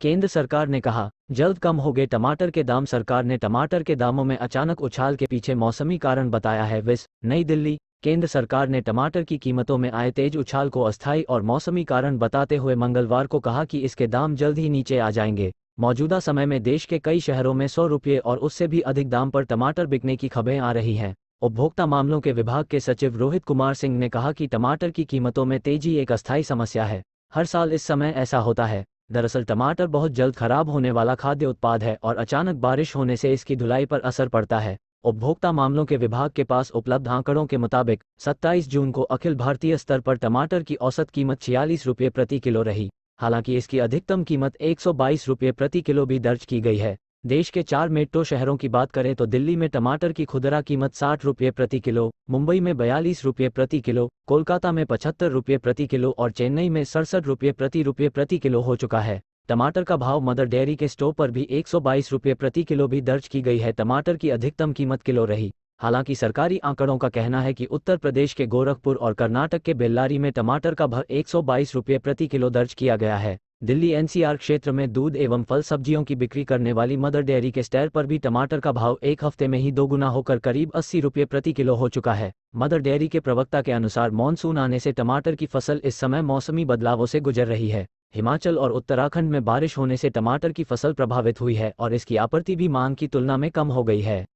केंद्र सरकार ने कहा जल्द कम हो गए टमाटर के दाम सरकार ने टमाटर के दामों में अचानक उछाल के पीछे मौसमी कारण बताया है विस नई दिल्ली केंद्र सरकार ने टमाटर की कीमतों में आए तेज उछाल को अस्थायी और मौसमी कारण बताते हुए मंगलवार को कहा कि इसके दाम जल्द ही नीचे आ जाएंगे मौजूदा समय में देश के कई शहरों में सौ रुपये और उससे भी अधिक दाम पर टमाटर बिकने की खबरें आ रही हैं उपभोक्ता मामलों के विभाग के सचिव रोहित कुमार सिंह ने कहा कि टमाटर की कीमतों में तेजी एक अस्थायी समस्या है हर साल इस समय ऐसा होता है दरअसल टमाटर बहुत जल्द खराब होने वाला खाद्य उत्पाद है और अचानक बारिश होने से इसकी धुलाई पर असर पड़ता है उपभोक्ता मामलों के विभाग के पास उपलब्ध आंकड़ों के मुताबिक 27 जून को अखिल भारतीय स्तर पर टमाटर की औसत कीमत छियालीस रुपये प्रति किलो रही हालांकि इसकी अधिकतम कीमत एक सौ बाईस रुपये प्रति किलो भी दर्ज की गई है देश के चार मेट्रो शहरों की बात करें तो दिल्ली में टमाटर की खुदरा कीमत साठ रुपये प्रति किलो मुंबई में बयालीस रुपये प्रति किलो कोलकाता में पचहत्तर रुपये प्रति किलो और चेन्नई में सड़सठ रुपये प्रति रुपये प्रति किलो हो चुका है टमाटर का भाव मदर डेयरी के स्टोर पर भी एक सौ रुपये प्रति किलो भी दर्ज की गई है टमाटर की अधिकतम कीमत किलो रही हालांकि सरकारी आंकड़ों का कहना है कि उत्तर प्रदेश के गोरखपुर और कर्नाटक के बेल्लारी में टमाटर का भाव एक सौ रुपये प्रति किलो दर्ज किया गया है दिल्ली एनसीआर क्षेत्र में दूध एवं फल सब्जियों की बिक्री करने वाली मदर डेयरी के स्टैर पर भी टमाटर का भाव एक हफ्ते में ही दोगुना होकर करीब अस्सी रुपये प्रति किलो हो चुका है मदर डेयरी के प्रवक्ता के अनुसार मानसून आने से टमाटर की फसल इस समय मौसमी बदलावों से गुजर रही है हिमाचल और उत्तराखंड में बारिश होने से टमाटर की फसल प्रभावित हुई है और इसकी आपूर्ति भी मांग की तुलना में कम हो गई है